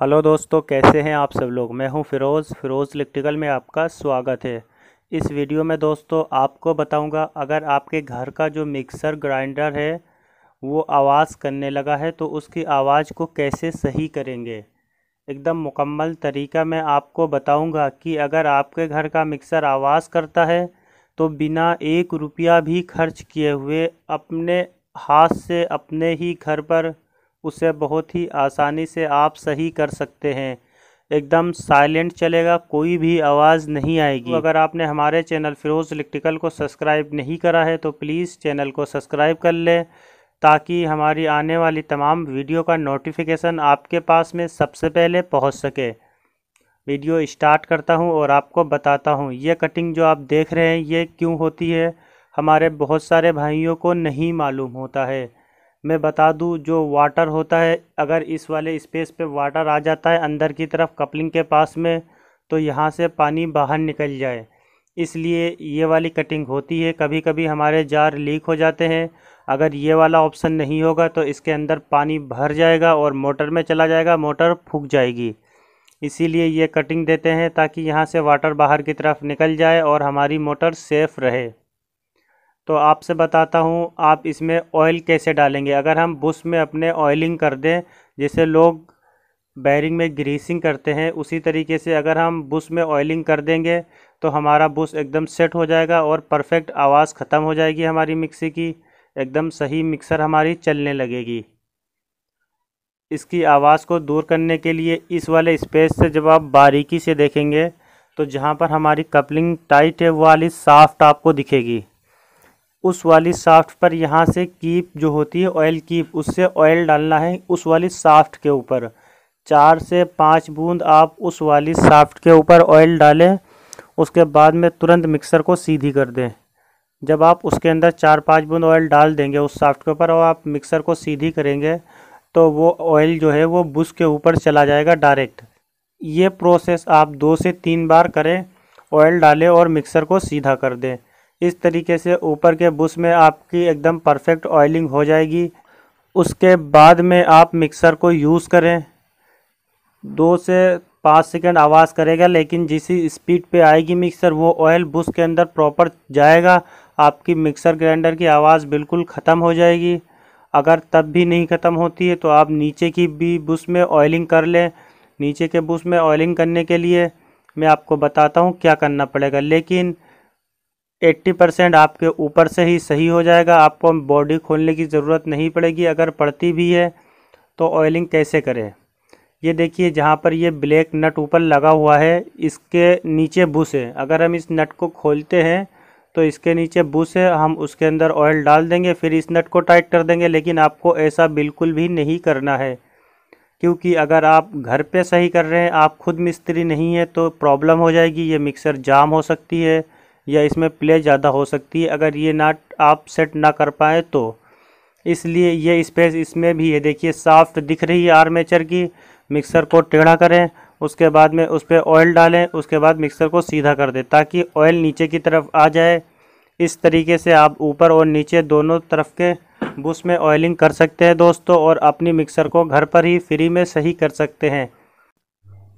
hello दोस्तों कैसे हैं आप सब लोग मैं हूं फ़िरोज़ फ़िरोज़ इलेक्ट्रिकल में आपका स्वागत है इस वीडियो में दोस्तों आपको बताऊंगा अगर आपके घर का जो मिक्सर ग्राइंडर है वो आवाज़ करने लगा है तो उसकी आवाज़ को कैसे सही करेंगे एकदम मुकम्मल तरीका मैं आपको बताऊंगा कि अगर आपके घर का मिक्सर आवाज़ करता है तो बिना एक रुपया भी खर्च किए हुए अपने हाथ से अपने ही घर पर उसे बहुत ही आसानी से आप सही कर सकते हैं एकदम साइलेंट चलेगा कोई भी आवाज़ नहीं आएगी तो अगर आपने हमारे चैनल फ़िरोज़ इलेक्ट्रिकल को सब्सक्राइब नहीं करा है तो प्लीज़ चैनल को सब्सक्राइब कर लें ताकि हमारी आने वाली तमाम वीडियो का नोटिफिकेशन आपके पास में सबसे पहले पहुंच सके वीडियो स्टार्ट करता हूं और आपको बताता हूं ये कटिंग जो आप देख रहे हैं ये क्यों होती है हमारे बहुत सारे भाइयों को नहीं मालूम होता है मैं बता दूं जो वाटर होता है अगर इस वाले स्पेस पे वाटर आ जाता है अंदर की तरफ कपलिंग के पास में तो यहाँ से पानी बाहर निकल जाए इसलिए ये वाली कटिंग होती है कभी कभी हमारे जार लीक हो जाते हैं अगर ये वाला ऑप्शन नहीं होगा तो इसके अंदर पानी भर जाएगा और मोटर में चला जाएगा मोटर फूक जाएगी इसीलिए ये कटिंग देते हैं ताकि यहाँ से वाटर बाहर की तरफ निकल जाए और हमारी मोटर सेफ़ रहे तो आपसे बताता हूँ आप इसमें ऑयल कैसे डालेंगे अगर हम बुश में अपने ऑयलिंग कर दें जैसे लोग बैरिंग में ग्रीसिंग करते हैं उसी तरीके से अगर हम बुश में ऑयलिंग कर देंगे तो हमारा बुश एकदम सेट हो जाएगा और परफेक्ट आवाज़ ख़त्म हो जाएगी हमारी मिक्सी की एकदम सही मिक्सर हमारी चलने लगेगी इसकी आवाज़ को दूर करने के लिए इस वाले स्पेस से जब आप बारीकी से देखेंगे तो जहाँ पर हमारी कपलिंग टाइट है वो वाली साफ्ट आपको दिखेगी उस वाली साफ्ट पर यहाँ से कीप जो होती है ऑयल कीप उससे ऑयल डालना है उस वाली साफ्ट के ऊपर चार से पाँच बूंद आप उस वाली साफ्ट के ऊपर ऑयल डालें उसके बाद में तुरंत मिक्सर को सीधी कर दें जब आप उसके अंदर चार पाँच बूंद ऑयल डाल देंगे उस साफ्ट के ऊपर और आप मिक्सर को सीधी करेंगे तो वो ऑयल जो है वो बुश के ऊपर चला जाएगा डायरेक्ट ये प्रोसेस आप दो से तीन बार करें ऑयल डालें और मिक्सर को सीधा कर दें इस तरीके से ऊपर के बुश में आपकी एकदम परफेक्ट ऑयलिंग हो जाएगी उसके बाद में आप मिक्सर को यूज़ करें दो से पाँच सेकेंड आवाज़ करेगा लेकिन जिस स्पीड पे आएगी मिक्सर वो ऑयल बुश के अंदर प्रॉपर जाएगा आपकी मिक्सर ग्राइंडर की आवाज़ बिल्कुल ख़त्म हो जाएगी अगर तब भी नहीं ख़त्म होती है तो आप नीचे की भी बुश में ऑयलिंग कर लें नीचे के बुश में ऑयलिंग करने के लिए मैं आपको बताता हूँ क्या करना पड़ेगा लेकिन एट्टी परसेंट आपके ऊपर से ही सही हो जाएगा आपको बॉडी खोलने की ज़रूरत नहीं पड़ेगी अगर पड़ती भी है तो ऑयलिंग कैसे करें ये देखिए जहाँ पर ये ब्लैक नट ऊपर लगा हुआ है इसके नीचे बुश है अगर हम इस नट को खोलते हैं तो इसके नीचे बुश है हम उसके अंदर ऑयल डाल देंगे फिर इस नट को टाइट कर देंगे लेकिन आपको ऐसा बिल्कुल भी नहीं करना है क्योंकि अगर आप घर पे सही कर रहे हैं आप खुद मिस्त्री नहीं है तो प्रॉब्लम हो जाएगी ये मिक्सर जाम हो सकती है या इसमें प्ले ज़्यादा हो सकती है अगर ये ना आप सेट ना कर पाए तो इसलिए ये स्पेस इसमें भी है देखिए साफ्ट दिख रही है आर्मेचर की मिक्सर को टेढ़ा करें उसके बाद में उस पर ऑयल डालें उसके बाद मिक्सर को सीधा कर दें ताकि ऑयल नीचे की तरफ आ जाए इस तरीके से आप ऊपर और नीचे दोनों तरफ के बुश में ऑयलिंग कर सकते हैं दोस्तों और अपनी मिक्सर को घर पर ही फ्री में सही कर सकते हैं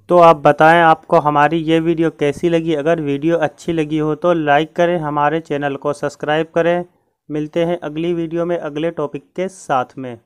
तो आप बताएं आपको हमारी ये वीडियो कैसी लगी अगर वीडियो अच्छी लगी हो तो लाइक करें हमारे चैनल को सब्सक्राइब करें मिलते हैं अगली वीडियो में अगले टॉपिक के साथ में